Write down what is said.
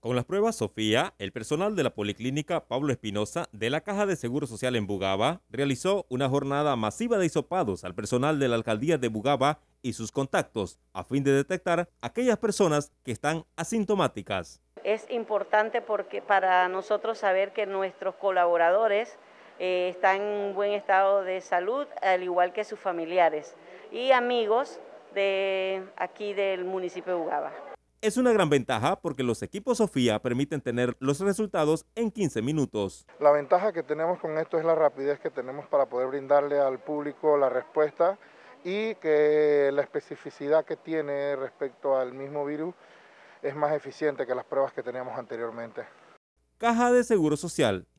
Con las pruebas Sofía, el personal de la Policlínica Pablo Espinosa de la Caja de Seguro Social en Bugaba realizó una jornada masiva de hisopados al personal de la Alcaldía de Bugaba y sus contactos a fin de detectar aquellas personas que están asintomáticas. Es importante porque para nosotros saber que nuestros colaboradores eh, están en buen estado de salud, al igual que sus familiares y amigos de aquí del municipio de Bugaba. Es una gran ventaja porque los equipos Sofía permiten tener los resultados en 15 minutos. La ventaja que tenemos con esto es la rapidez que tenemos para poder brindarle al público la respuesta y que la especificidad que tiene respecto al mismo virus es más eficiente que las pruebas que teníamos anteriormente. Caja de Seguro Social